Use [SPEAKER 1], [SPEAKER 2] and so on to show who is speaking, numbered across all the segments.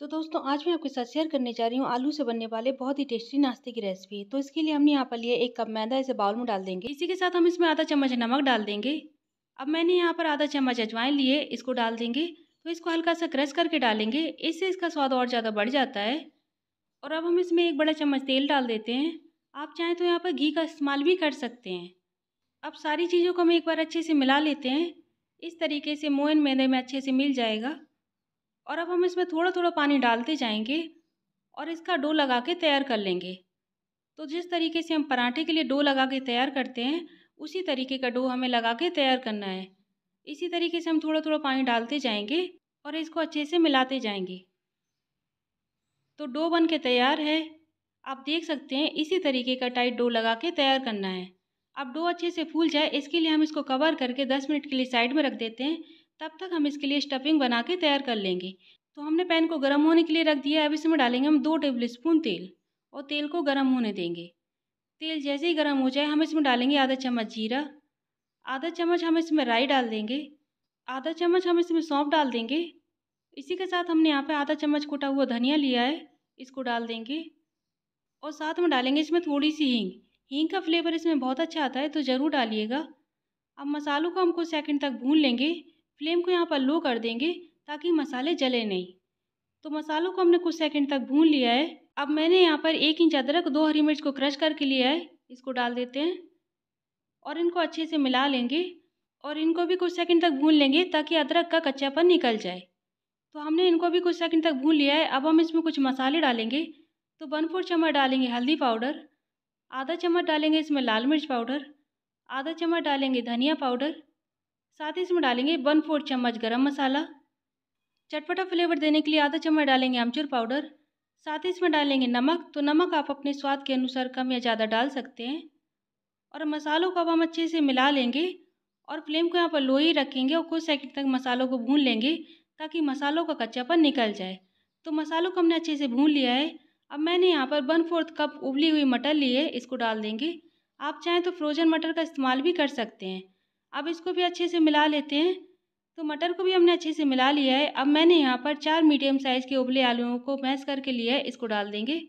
[SPEAKER 1] तो दोस्तों आज मैं आपके साथ शेयर करने जा रही हूँ आलू से बनने वाले बहुत ही टेस्टी नाश्ते की रेसिपी तो इसके लिए हमने यहाँ पर लिए एक कप मैदा इसे बाउल में डाल देंगे इसी के साथ हम इसमें आधा चम्मच नमक डाल देंगे अब मैंने यहाँ पर आधा चम्मच अजवाइन लिए इसको डाल देंगे तो इसको हल्का सा क्रश करके डालेंगे इससे इसका स्वाद और ज़्यादा बढ़ जाता है और अब हम इसमें एक बड़ा चम्मच तेल डाल देते हैं आप चाहें तो यहाँ पर घी का इस्तेमाल भी कर सकते हैं अब सारी चीज़ों को हम एक बार अच्छे से मिला लेते हैं इस तरीके से मोइन मैदे में अच्छे से मिल जाएगा और अब हम इसमें थोड़ा थोड़ा पानी डालते जाएंगे और इसका डो लगा के तैयार कर लेंगे तो जिस तरीके से हम पराठे के लिए डो लगा के तैयार करते हैं उसी तरीके का डो हमें लगा के तैयार करना है इसी तरीके से हम थोड़ा थोड़ा पानी डालते जाएंगे और इसको अच्छे से मिलाते जाएंगे तो डो बन के तैयार है आप देख सकते हैं इसी तरीके का टाइट डो लगा के तैयार करना है अब डो अच्छे से फूल जाए इसके लिए हम इसको कवर करके 10 मिनट के लिए साइड में रख देते हैं तब तक हम इसके लिए स्टफिंग बना के तैयार कर लेंगे तो हमने पैन को गर्म होने के लिए रख दिया है अब इसमें डालेंगे हम दो टेबल स्पून तेल और तेल को गर्म होने देंगे तेल जैसे ही गर्म हो जाए हम इसमें डालेंगे आधा चम्मच जीरा आधा चम्मच हम इसमें राई डाल देंगे आधा चम्मच हम इसमें सौंप डाल देंगे इसी के साथ हमने यहाँ पे आधा चम्मच कुटा हुआ धनिया लिया है इसको डाल देंगे और साथ में डालेंगे इसमें थोड़ी सी हींग हींग का फ्लेवर इसमें बहुत अच्छा आता है तो ज़रूर डालिएगा अब मसालों को हमको सेकंड तक भून लेंगे फ्लेम को यहाँ पर लो कर देंगे ताकि मसाले जले नहीं तो मसालों को हमने कुछ सेकंड तक भून लिया है अब मैंने यहाँ पर एक इंच अदरक दो हरी मिर्च को क्रश करके लिया है इसको डाल देते हैं और इनको अच्छे से मिला लेंगे और इनको भी कुछ सेकंड तक भून लेंगे ताकि अदरक का कच्चापन निकल जाए तो हमने इनको भी कुछ सेकंड तक भून लिया है अब हम इसमें कुछ मसाले डालेंगे तो वन फोर चम्मच डालेंगे हल्दी पाउडर आधा चम्मच डालेंगे इसमें लाल मिर्च पाउडर आधा चम्मच डालेंगे धनिया पाउडर साथ ही इसमें डालेंगे वन फोर्थ चम्मच गरम मसाला चटपटा फ्लेवर देने के लिए आधा चम्मच डालेंगे आमचूर पाउडर साथ ही इसमें डालेंगे नमक तो नमक आप अपने स्वाद के अनुसार कम या ज़्यादा डाल सकते हैं और मसालों को अब हम अच्छे से मिला लेंगे और फ्लेम को यहाँ पर लो ही रखेंगे और कुछ सेकंड तक मसालों को भून लेंगे ताकि मसालों का कच्चापन निकल जाए तो मसालों को हमने अच्छे से भून लिया है अब मैंने यहाँ पर वन फोर्थ कप उबली हुई मटर ली है इसको डाल देंगे आप चाहें तो फ्रोज़न मटर का इस्तेमाल भी कर सकते हैं अब इसको भी अच्छे से मिला लेते हैं तो मटर को भी हमने अच्छे से मिला लिया है अब मैंने यहाँ पर चार मीडियम साइज़ के उबले आलुओं को मैश करके लिया है इसको डाल देंगे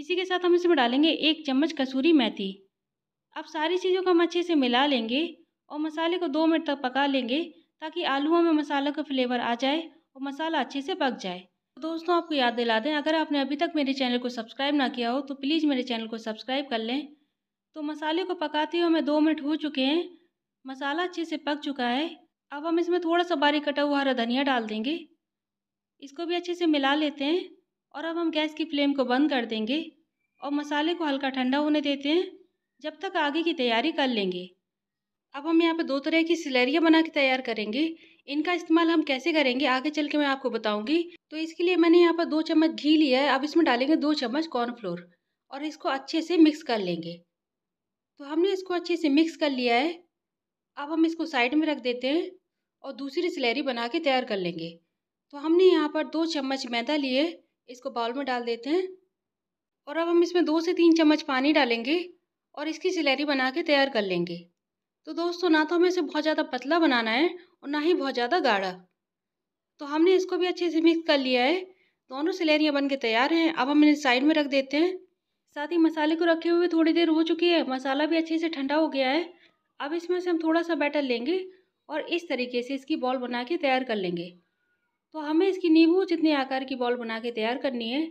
[SPEAKER 1] इसी के साथ हम इसमें डालेंगे एक चम्मच कसूरी मेथी अब सारी चीज़ों को हम अच्छे से मिला लेंगे और मसाले को दो मिनट तक पका लेंगे ताकि आलूओं में मसालों का फ्लेवर आ जाए और मसाला अच्छे से पक जाए तो दोस्तों आपको याद दिला दें अगर आपने अभी तक मेरे चैनल को सब्सक्राइब ना किया हो तो प्लीज़ मेरे चैनल को सब्सक्राइब कर लें तो मसाले को पकाते हुए हमें दो मिनट हो चुके हैं मसाला अच्छे से पक चुका है अब हम इसमें थोड़ा सा बारीक कटा हुआ हरा धनिया डाल देंगे इसको भी अच्छे से मिला लेते हैं और अब हम गैस की फ्लेम को बंद कर देंगे और मसाले को हल्का ठंडा होने देते हैं जब तक आगे की तैयारी कर लेंगे अब हम यहाँ पर दो तरह की सिलेरियाँ बना के तैयार करेंगे इनका इस्तेमाल हम कैसे करेंगे आगे चल के मैं आपको बताऊंगी तो इसके लिए मैंने यहाँ पर दो चम्मच घी लिया है अब इसमें डालेंगे दो चम्मच कॉर्नफ्लोर और इसको अच्छे से मिक्स कर लेंगे तो हमने इसको अच्छे से मिक्स कर लिया है अब हम इसको साइड में रख देते हैं और दूसरी सिलेरी बना के तैयार कर लेंगे तो हमने यहाँ पर दो चम्मच मैदा लिए इसको बाउल में डाल देते हैं और अब हम इसमें दो से तीन चम्मच पानी डालेंगे और इसकी सिलेरी बना के तैयार कर लेंगे तो दोस्तों ना तो हमें इसे बहुत ज़्यादा पतला बनाना है और ना ही बहुत ज़्यादा गाढ़ा तो हमने इसको भी अच्छे से मिक्स कर लिया है दोनों सिलेरियाँ बन के तैयार हैं अब हम इन्हें साइड में रख देते हैं साथ ही मसाले को रखे हुए थोड़ी देर हो चुकी है मसाला भी अच्छे से ठंडा हो गया है अब इसमें से हम थोड़ा सा बैटर लेंगे और इस तरीके से इसकी बॉल बना के तैयार कर लेंगे तो हमें इसकी नींबू जितने आकार की बॉल बना के तैयार करनी है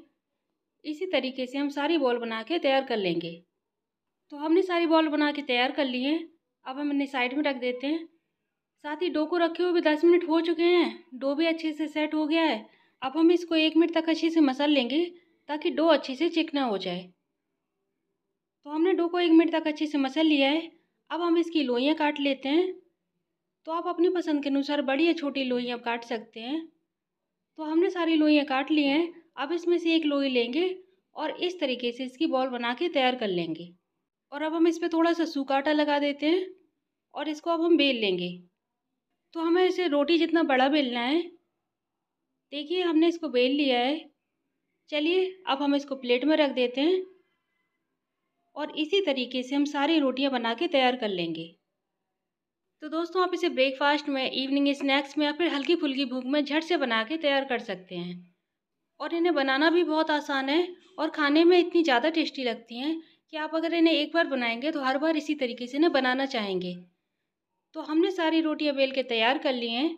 [SPEAKER 1] इसी तरीके से हम सारी बॉल बना के तैयार कर लेंगे तो हमने सारी बॉल बना के तैयार कर ली है अब हम इन्हें साइड में रख देते हैं साथ ही डो को रखे हुए भी दस मिनट हो चुके हैं डो भी अच्छे से सेट हो गया है अब हम इसको एक मिनट तक अच्छे से मसल लेंगे ताकि डो अच्छे से चिकना हो जाए तो हमने डो को एक मिनट तक अच्छे से मसल लिया है अब हम इसकी लोइयाँ काट लेते हैं तो आप अपनी पसंद के अनुसार बड़ी या छोटी लोइयाँ काट सकते हैं तो हमने सारी लोइयाँ काट ली हैं अब इसमें से एक लोई लेंगे और इस तरीके से इसकी बॉल बना के तैयार कर लेंगे और अब हम इस पर थोड़ा सा सूखा आटा लगा देते हैं और इसको अब हम बेल लेंगे तो हमें इसे रोटी जितना बड़ा बेलना है देखिए हमने इसको बेल लिया है चलिए अब हम इसको प्लेट में रख देते हैं और इसी तरीके से हम सारी रोटियां बना के तैयार कर लेंगे तो दोस्तों आप इसे ब्रेकफास्ट में इवनिंग स्नैक्स में या फिर हल्की फुल्की भूख में झट से बना के तैयार कर सकते हैं और इन्हें बनाना भी बहुत आसान है और खाने में इतनी ज़्यादा टेस्टी लगती हैं कि आप अगर इन्हें एक बार बनाएंगे तो हर बार इसी तरीके से इन्हें बनाना चाहेंगे तो हमने सारी रोटियाँ बेल के तैयार कर ली हैं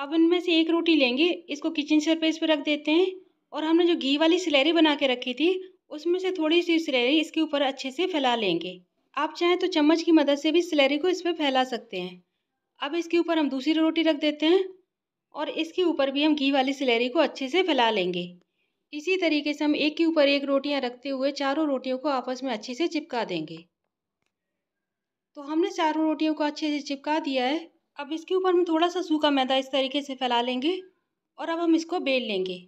[SPEAKER 1] अब इनमें से एक रोटी लेंगे इसको किचन सरफेस पर रख देते हैं और हमने जो घी वाली सिलेरी बना के रखी थी उसमें से थोड़ी सी सिलेरी इसके ऊपर अच्छे से फैला लेंगे आप चाहें तो चम्मच की मदद से भी सिलेरी को इस पर फैला सकते हैं अब इसके ऊपर हम दूसरी रोटी रख देते हैं और इसके ऊपर भी हम घी वाली सिलेरी को अच्छे से फैला लेंगे इसी तरीके से हम एक के ऊपर एक रोटियां रखते हुए चारों रोटियों को आपस में अच्छे से चिपका देंगे तो हमने चारों रोटियों को अच्छे से चिपका दिया है अब इसके ऊपर हम थोड़ा सा सूखा मैदा इस तरीके से फैला लेंगे और अब हम इसको बेल लेंगे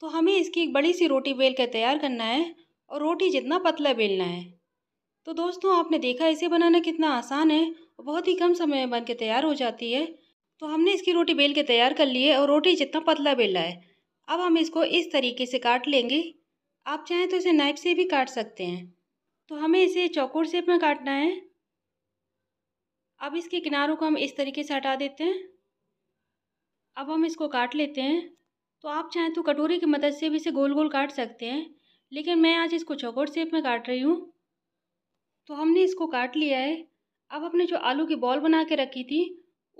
[SPEAKER 1] तो हमें इसकी एक बड़ी सी रोटी बेल कर तैयार करना है और रोटी जितना पतला बेलना है तो दोस्तों आपने देखा इसे बनाना कितना आसान है और बहुत ही कम समय में बन के तैयार हो जाती है तो हमने इसकी रोटी बेल के तैयार कर ली है और रोटी जितना पतला बेला है अब हम इसको इस तरीके से काट लेंगे आप चाहें तो इसे नाइफ से भी काट सकते हैं तो हमें इसे चौकोर शेप में काटना है अब इसके किनारों को हम इस तरीके से हटा देते हैं अब हम इसको काट लेते हैं तो आप चाहें तो कटोरी की मदद से भी इसे गोल गोल काट सकते हैं लेकिन मैं आज इसको चौकोट शेप में काट रही हूँ तो हमने इसको काट लिया है अब अपने जो आलू की बॉल बना के रखी थी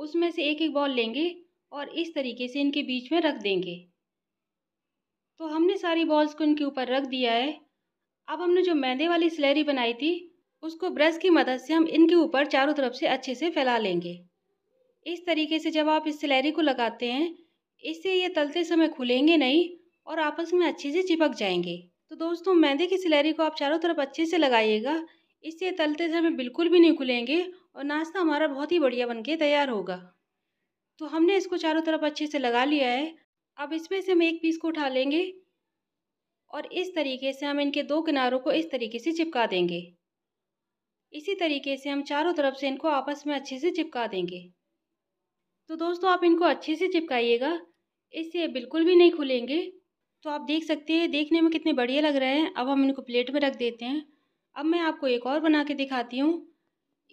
[SPEAKER 1] उसमें से एक एक बॉल लेंगे और इस तरीके से इनके बीच में रख देंगे तो हमने सारी बॉल्स को इनके ऊपर रख दिया है अब हमने जो मैदे वाली सिलेरी बनाई थी उसको ब्रश की मदद से हम इनके ऊपर चारों तरफ से अच्छे से फैला लेंगे इस तरीके से जब आप इस सिलेरी को लगाते हैं इससे ये तलते समय खुलेंगे नहीं और आपस में अच्छे से चिपक जाएंगे तो दोस्तों मैदे की सिलहरी को आप चारों तरफ अच्छे से लगाइएगा इससे तलते समय बिल्कुल भी नहीं खुलेंगे और नाश्ता हमारा बहुत ही बढ़िया बन के तैयार होगा तो हमने इसको चारों तरफ अच्छे से लगा लिया है अब इसमें से हम एक पीस को उठा लेंगे और इस तरीके से हम इनके दो किनारों को इस तरीके से चिपका देंगे इसी तरीके से हम चारों तरफ से इनको आपस में अच्छे से चिपका देंगे तो दोस्तों आप इनको अच्छे से चिपकाइएगा इससे बिल्कुल भी नहीं खुलेंगे तो आप देख सकते हैं देखने में कितने बढ़िया लग रहे हैं अब हम इनको प्लेट में रख देते हैं अब मैं आपको एक और बना के दिखाती हूँ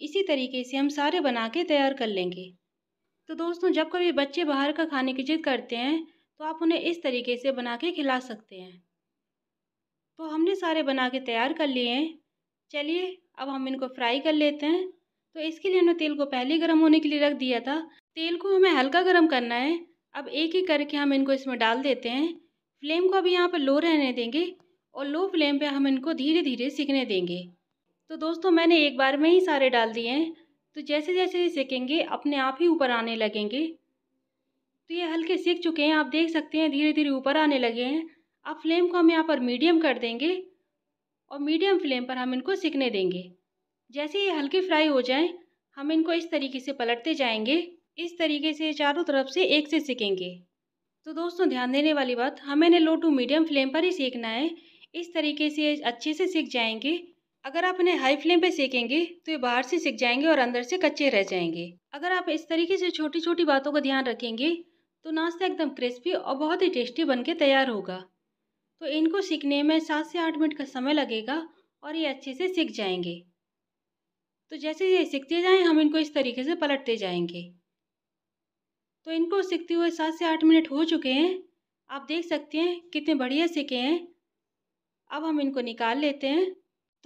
[SPEAKER 1] इसी तरीके से हम सारे बना के तैयार कर लेंगे तो दोस्तों जब कभी बच्चे बाहर का खाने की जिद करते हैं तो आप उन्हें इस तरीके से बना के खिला सकते हैं तो हमने सारे बना के तैयार कर लिए हैं चलिए अब हम इनको फ्राई कर लेते हैं तो इसके लिए हमने तेल को पहले गर्म होने के लिए रख दिया था तेल को हमें हल्का गर्म करना है अब एक ही करके हम इनको इसमें डाल देते हैं फ्लेम को अभी यहाँ पर लो रहने देंगे और लो फ्लेम पे हम इनको धीरे धीरे सीखने देंगे तो दोस्तों मैंने एक बार में ही सारे डाल दिए हैं तो जैसे जैसे ये सीखेंगे अपने आप ही ऊपर आने लगेंगे तो ये हल्के सीख चुके हैं आप देख सकते हैं धीरे धीरे ऊपर आने लगे हैं अब फ्लेम को हम यहाँ पर मीडियम कर देंगे और मीडियम फ्लेम पर हम इनको सीखने देंगे जैसे ये हल्के फ्राई हो जाएं हम इनको इस तरीके से पलटते जाएंगे इस तरीके से चारों तरफ से एक से सेकेंगे तो दोस्तों ध्यान देने वाली बात हमें लो टू मीडियम फ्लेम पर ही सेकना है इस तरीके से अच्छे से सीख जाएंगे अगर आप इन्हें हाई फ्लेम पे सेकेंगे तो ये बाहर से सीख जाएंगे और अंदर से कच्चे रह जाएंगे अगर आप इस तरीके से छोटी छोटी बातों का ध्यान रखेंगे तो नाश्ता एकदम क्रिस्पी और बहुत ही टेस्टी बन के तैयार होगा तो इनको सीखने में सात से आठ मिनट का समय लगेगा और ये अच्छे से सीख जाएंगे तो जैसे ये सीखते जाएँ हम इनको इस तरीके से पलटते जाएंगे तो इनको सीखते हुए सात से आठ मिनट हो चुके हैं आप देख सकते हैं कितने बढ़िया सीखे हैं अब हम इनको निकाल लेते हैं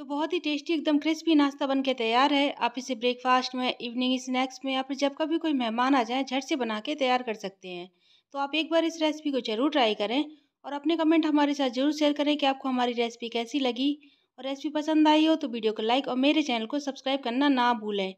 [SPEAKER 1] तो बहुत ही टेस्टी एकदम क्रिस्पी नाश्ता बनके तैयार है आप इसे ब्रेकफास्ट में इवनिंग स्नैक्स में या फिर जब कभी कोई मेहमान आ जाए झट से बना के तैयार कर सकते हैं तो आप एक बार इस रेसिपी को ज़रूर ट्राई करें और अपने कमेंट हमारे साथ जरूर शेयर करें कि आपको हमारी रेसिपी कैसी लगी और रेसिपी पसंद आई हो तो वीडियो को लाइक और मेरे चैनल को सब्सक्राइब करना ना भूलें